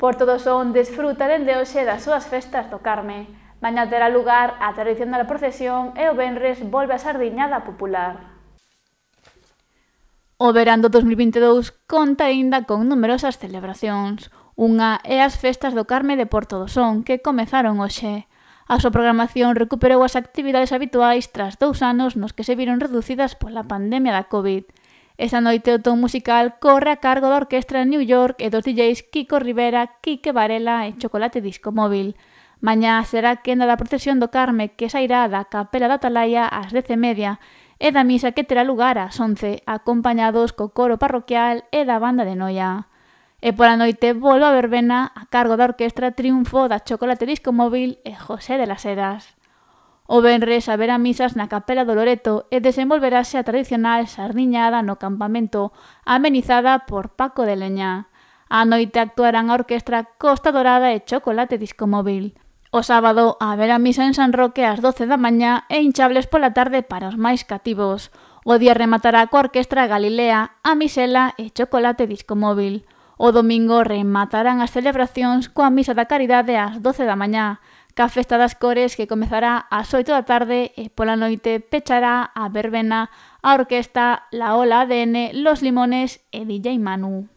Por todo son frutaren de hoxe das súas festas do Carme. Mañá terá lugar a tradición da procesión e o Benres volve a sardiñada popular. O verán do 2022 conta aínda con numerosas celebracións. Unha é as festas do Carme de Porto do Son, que comezaron hoxe. A súa programación recuperou as actividades habituais tras dous anos nos que se viron reducidas pola pandemia da COVID. Esta noite o ton musical corre a cargo da orquestra en New York e dos DJs Kiko Rivera, Quique Varela e Chocolate Disco Móvil. Mañá será quenda da procesión do Carme que sairá da Capela da Talaia ás 10:30 e da misa que terá lugar ás 11, acompañados co coro parroquial e da banda de Noia. E pola noite volve a verbena a cargo da orquestra Triunfo da Chocolate Disco Móvil e José de las Heras. O venres haberá misas na Capela do Loreto e desenvolverase a tradicional sardiñada no campamento amenizada por Paco de Leña. A noite actuarán a orquestra Costa Dorada e Chocolate Discomóvil. O sábado haberá misa en San Roque ás 12 da mañá e hinchables pola tarde para os máis cativos. O día rematará coa Orquestra Galilea, a Misela e Chocolate Discomóvil. O domingo rematarán as celebracións coa Misa da Caridade ás 12 da mañá, festa das Cores que comezará ás 8 da tarde e pola noite pechará a verbena, a orquesta, la ola ADN, los limones e DJ Manu.